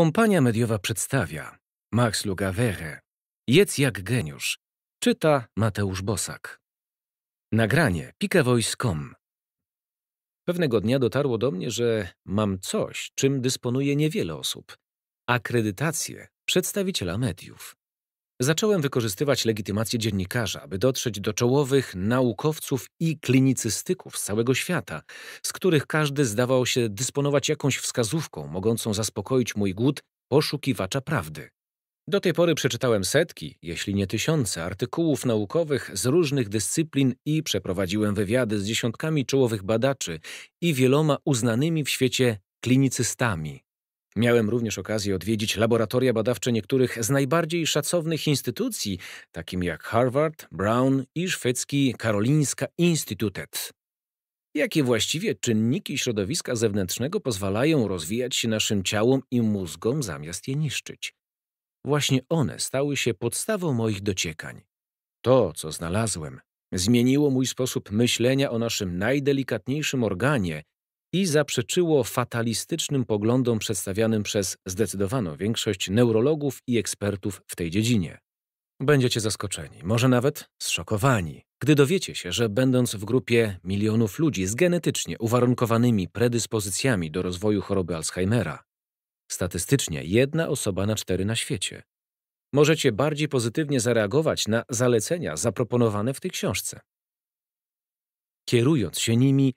Kompania mediowa przedstawia Max Lugavere, Jedz jak geniusz, czyta Mateusz Bosak. Nagranie pikawoice.com Pewnego dnia dotarło do mnie, że mam coś, czym dysponuje niewiele osób. Akredytację przedstawiciela mediów. Zacząłem wykorzystywać legitymację dziennikarza, aby dotrzeć do czołowych naukowców i klinicystyków z całego świata, z których każdy zdawał się dysponować jakąś wskazówką mogącą zaspokoić mój głód poszukiwacza prawdy. Do tej pory przeczytałem setki, jeśli nie tysiące, artykułów naukowych z różnych dyscyplin i przeprowadziłem wywiady z dziesiątkami czołowych badaczy i wieloma uznanymi w świecie klinicystami. Miałem również okazję odwiedzić laboratoria badawcze niektórych z najbardziej szacownych instytucji, takim jak Harvard, Brown i szwedzki Karolinska Institute. Jakie właściwie czynniki środowiska zewnętrznego pozwalają rozwijać się naszym ciałom i mózgom zamiast je niszczyć? Właśnie one stały się podstawą moich dociekań. To, co znalazłem, zmieniło mój sposób myślenia o naszym najdelikatniejszym organie i zaprzeczyło fatalistycznym poglądom przedstawianym przez zdecydowaną większość neurologów i ekspertów w tej dziedzinie. Będziecie zaskoczeni, może nawet zszokowani, gdy dowiecie się, że będąc w grupie milionów ludzi z genetycznie uwarunkowanymi predyspozycjami do rozwoju choroby Alzheimera, statystycznie jedna osoba na cztery na świecie, możecie bardziej pozytywnie zareagować na zalecenia zaproponowane w tej książce. Kierując się nimi,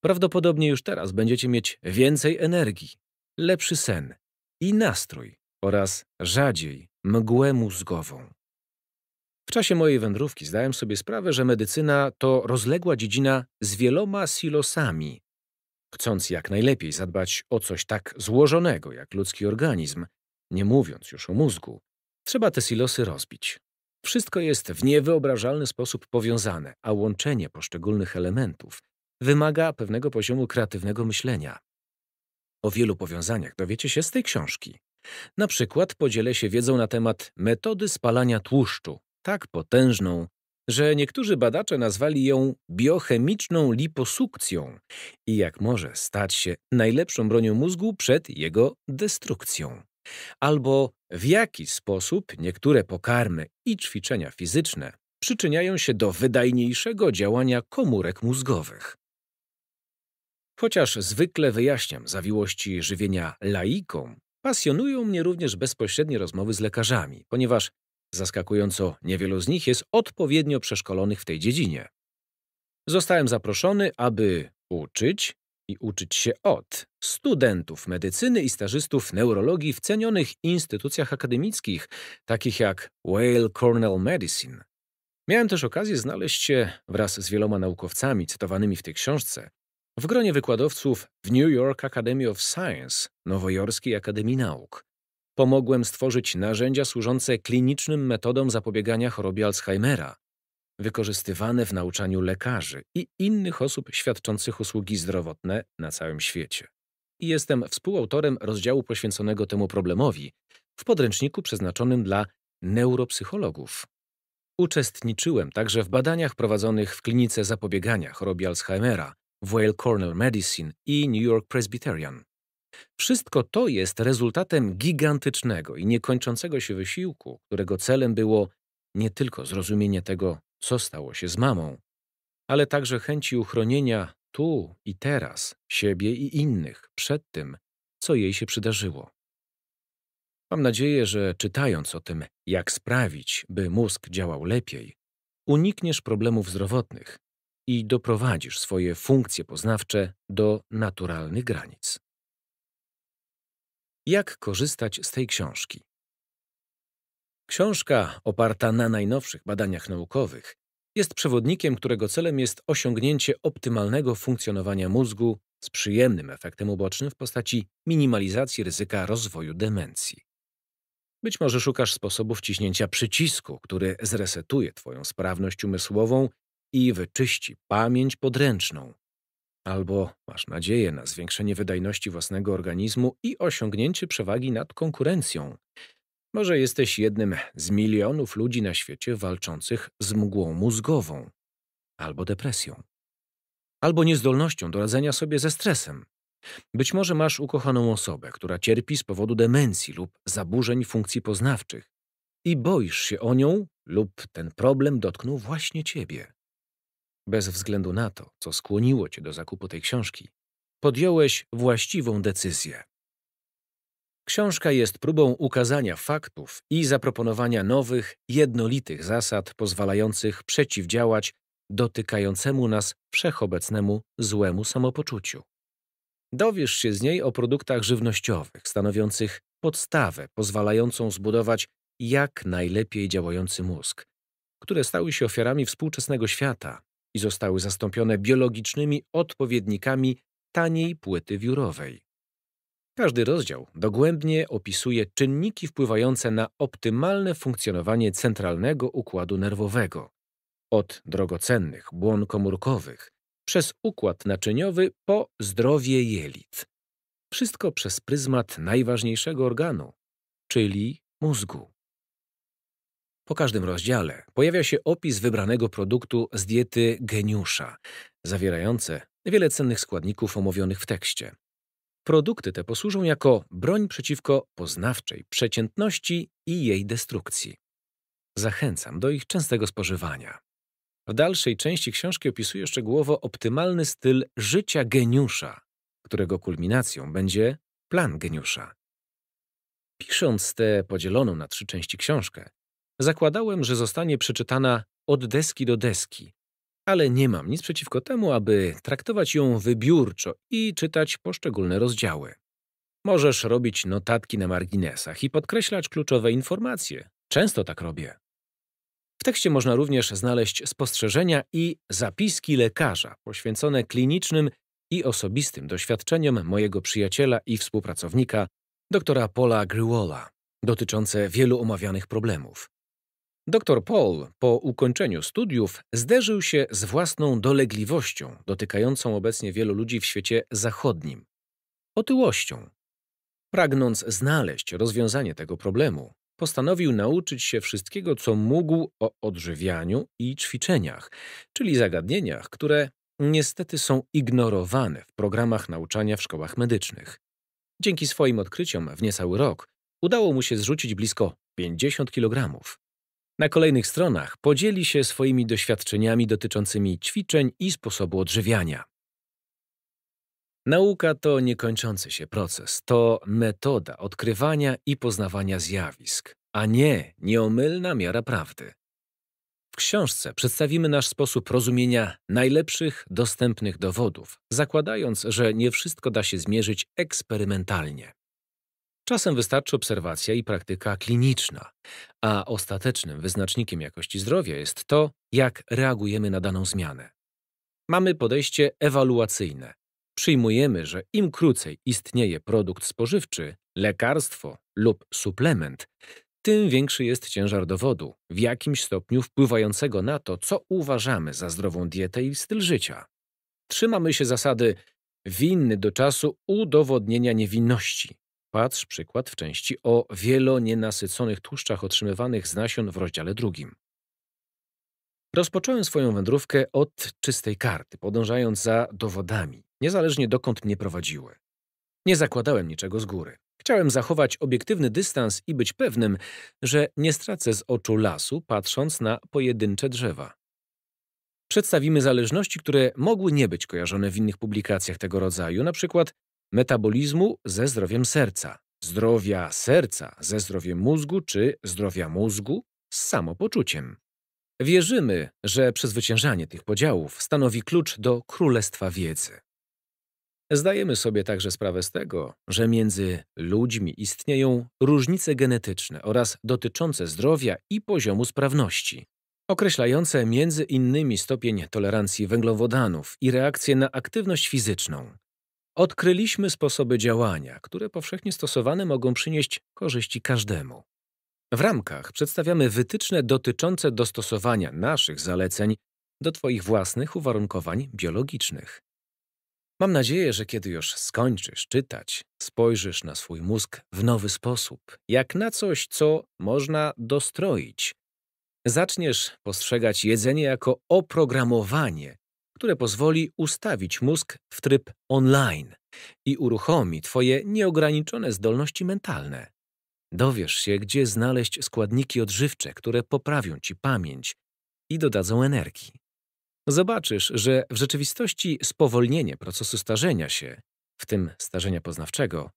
Prawdopodobnie już teraz będziecie mieć więcej energii, lepszy sen i nastrój oraz rzadziej mgłę mózgową. W czasie mojej wędrówki zdałem sobie sprawę, że medycyna to rozległa dziedzina z wieloma silosami. Chcąc jak najlepiej zadbać o coś tak złożonego jak ludzki organizm, nie mówiąc już o mózgu, trzeba te silosy rozbić. Wszystko jest w niewyobrażalny sposób powiązane, a łączenie poszczególnych elementów wymaga pewnego poziomu kreatywnego myślenia. O wielu powiązaniach dowiecie się z tej książki. Na przykład podzielę się wiedzą na temat metody spalania tłuszczu, tak potężną, że niektórzy badacze nazwali ją biochemiczną liposukcją i jak może stać się najlepszą bronią mózgu przed jego destrukcją. Albo w jaki sposób niektóre pokarmy i ćwiczenia fizyczne przyczyniają się do wydajniejszego działania komórek mózgowych. Chociaż zwykle wyjaśniam zawiłości żywienia laikom, pasjonują mnie również bezpośrednie rozmowy z lekarzami, ponieważ zaskakująco niewielu z nich jest odpowiednio przeszkolonych w tej dziedzinie. Zostałem zaproszony, aby uczyć i uczyć się od studentów medycyny i stażystów neurologii w cenionych instytucjach akademickich, takich jak Whale Cornell Medicine. Miałem też okazję znaleźć się wraz z wieloma naukowcami cytowanymi w tej książce w gronie wykładowców w New York Academy of Science, Nowojorskiej Akademii Nauk, pomogłem stworzyć narzędzia służące klinicznym metodom zapobiegania chorobie Alzheimera, wykorzystywane w nauczaniu lekarzy i innych osób świadczących usługi zdrowotne na całym świecie. jestem współautorem rozdziału poświęconego temu problemowi w podręczniku przeznaczonym dla neuropsychologów. Uczestniczyłem także w badaniach prowadzonych w klinice zapobiegania chorobie Alzheimera Weill Cornell Medicine i New York Presbyterian. Wszystko to jest rezultatem gigantycznego i niekończącego się wysiłku, którego celem było nie tylko zrozumienie tego, co stało się z mamą, ale także chęci uchronienia tu i teraz siebie i innych przed tym, co jej się przydarzyło. Mam nadzieję, że czytając o tym, jak sprawić, by mózg działał lepiej, unikniesz problemów zdrowotnych, i doprowadzisz swoje funkcje poznawcze do naturalnych granic. Jak korzystać z tej książki? Książka, oparta na najnowszych badaniach naukowych, jest przewodnikiem, którego celem jest osiągnięcie optymalnego funkcjonowania mózgu z przyjemnym efektem ubocznym w postaci minimalizacji ryzyka rozwoju demencji. Być może szukasz sposobu wciśnięcia przycisku, który zresetuje Twoją sprawność umysłową i wyczyści pamięć podręczną. Albo masz nadzieję na zwiększenie wydajności własnego organizmu i osiągnięcie przewagi nad konkurencją. Może jesteś jednym z milionów ludzi na świecie walczących z mgłą mózgową albo depresją, albo niezdolnością do radzenia sobie ze stresem. Być może masz ukochaną osobę, która cierpi z powodu demencji lub zaburzeń funkcji poznawczych i boisz się o nią lub ten problem dotknął właśnie ciebie bez względu na to, co skłoniło cię do zakupu tej książki, podjąłeś właściwą decyzję. Książka jest próbą ukazania faktów i zaproponowania nowych, jednolitych zasad pozwalających przeciwdziałać dotykającemu nas wszechobecnemu złemu samopoczuciu. Dowiesz się z niej o produktach żywnościowych stanowiących podstawę pozwalającą zbudować jak najlepiej działający mózg, które stały się ofiarami współczesnego świata i zostały zastąpione biologicznymi odpowiednikami taniej płyty wiórowej. Każdy rozdział dogłębnie opisuje czynniki wpływające na optymalne funkcjonowanie centralnego układu nerwowego, od drogocennych błon komórkowych, przez układ naczyniowy po zdrowie jelit. Wszystko przez pryzmat najważniejszego organu, czyli mózgu. Po każdym rozdziale pojawia się opis wybranego produktu z diety geniusza, zawierające wiele cennych składników omówionych w tekście. Produkty te posłużą jako broń przeciwko poznawczej przeciętności i jej destrukcji. Zachęcam do ich częstego spożywania. W dalszej części książki opisuję szczegółowo optymalny styl życia geniusza, którego kulminacją będzie plan geniusza. Pisząc tę podzieloną na trzy części książkę, Zakładałem, że zostanie przeczytana od deski do deski, ale nie mam nic przeciwko temu, aby traktować ją wybiórczo i czytać poszczególne rozdziały. Możesz robić notatki na marginesach i podkreślać kluczowe informacje. Często tak robię. W tekście można również znaleźć spostrzeżenia i zapiski lekarza poświęcone klinicznym i osobistym doświadczeniom mojego przyjaciela i współpracownika, doktora Paula Grewalla, dotyczące wielu omawianych problemów. Dr Paul po ukończeniu studiów zderzył się z własną dolegliwością dotykającą obecnie wielu ludzi w świecie zachodnim otyłością. Pragnąc znaleźć rozwiązanie tego problemu, postanowił nauczyć się wszystkiego, co mógł o odżywianiu i ćwiczeniach, czyli zagadnieniach, które niestety są ignorowane w programach nauczania w szkołach medycznych. Dzięki swoim odkryciom w niecały rok udało mu się zrzucić blisko 50 kg. Na kolejnych stronach podzieli się swoimi doświadczeniami dotyczącymi ćwiczeń i sposobu odżywiania. Nauka to niekończący się proces, to metoda odkrywania i poznawania zjawisk, a nie nieomylna miara prawdy. W książce przedstawimy nasz sposób rozumienia najlepszych dostępnych dowodów, zakładając, że nie wszystko da się zmierzyć eksperymentalnie. Czasem wystarczy obserwacja i praktyka kliniczna, a ostatecznym wyznacznikiem jakości zdrowia jest to, jak reagujemy na daną zmianę. Mamy podejście ewaluacyjne. Przyjmujemy, że im krócej istnieje produkt spożywczy, lekarstwo lub suplement, tym większy jest ciężar dowodu, w jakimś stopniu wpływającego na to, co uważamy za zdrową dietę i styl życia. Trzymamy się zasady winny do czasu udowodnienia niewinności, Patrz przykład w części o wielonienasyconych tłuszczach otrzymywanych z nasion w rozdziale drugim. Rozpocząłem swoją wędrówkę od czystej karty, podążając za dowodami, niezależnie dokąd mnie prowadziły. Nie zakładałem niczego z góry. Chciałem zachować obiektywny dystans i być pewnym, że nie stracę z oczu lasu, patrząc na pojedyncze drzewa. Przedstawimy zależności, które mogły nie być kojarzone w innych publikacjach tego rodzaju, na przykład metabolizmu ze zdrowiem serca, zdrowia serca ze zdrowiem mózgu czy zdrowia mózgu z samopoczuciem. Wierzymy, że przezwyciężanie tych podziałów stanowi klucz do królestwa wiedzy. Zdajemy sobie także sprawę z tego, że między ludźmi istnieją różnice genetyczne oraz dotyczące zdrowia i poziomu sprawności, określające między innymi stopień tolerancji węglowodanów i reakcję na aktywność fizyczną, Odkryliśmy sposoby działania, które powszechnie stosowane mogą przynieść korzyści każdemu. W ramkach przedstawiamy wytyczne dotyczące dostosowania naszych zaleceń do Twoich własnych uwarunkowań biologicznych. Mam nadzieję, że kiedy już skończysz czytać, spojrzysz na swój mózg w nowy sposób, jak na coś, co można dostroić. Zaczniesz postrzegać jedzenie jako oprogramowanie, które pozwoli ustawić mózg w tryb online i uruchomi Twoje nieograniczone zdolności mentalne. Dowiesz się, gdzie znaleźć składniki odżywcze, które poprawią Ci pamięć i dodadzą energii. Zobaczysz, że w rzeczywistości spowolnienie procesu starzenia się, w tym starzenia poznawczego,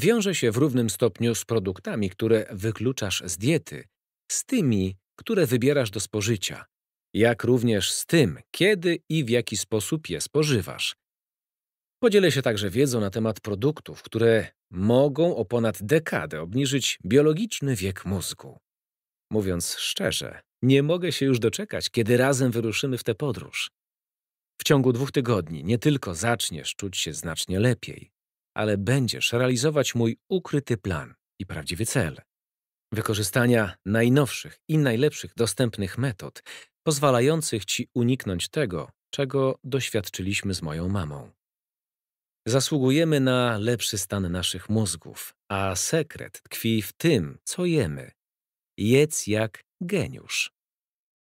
wiąże się w równym stopniu z produktami, które wykluczasz z diety, z tymi, które wybierasz do spożycia jak również z tym, kiedy i w jaki sposób je spożywasz. Podzielę się także wiedzą na temat produktów, które mogą o ponad dekadę obniżyć biologiczny wiek mózgu. Mówiąc szczerze, nie mogę się już doczekać, kiedy razem wyruszymy w tę podróż. W ciągu dwóch tygodni nie tylko zaczniesz czuć się znacznie lepiej, ale będziesz realizować mój ukryty plan i prawdziwy cel wykorzystania najnowszych i najlepszych dostępnych metod, pozwalających ci uniknąć tego, czego doświadczyliśmy z moją mamą. Zasługujemy na lepszy stan naszych mózgów, a sekret tkwi w tym, co jemy. Jedz jak geniusz.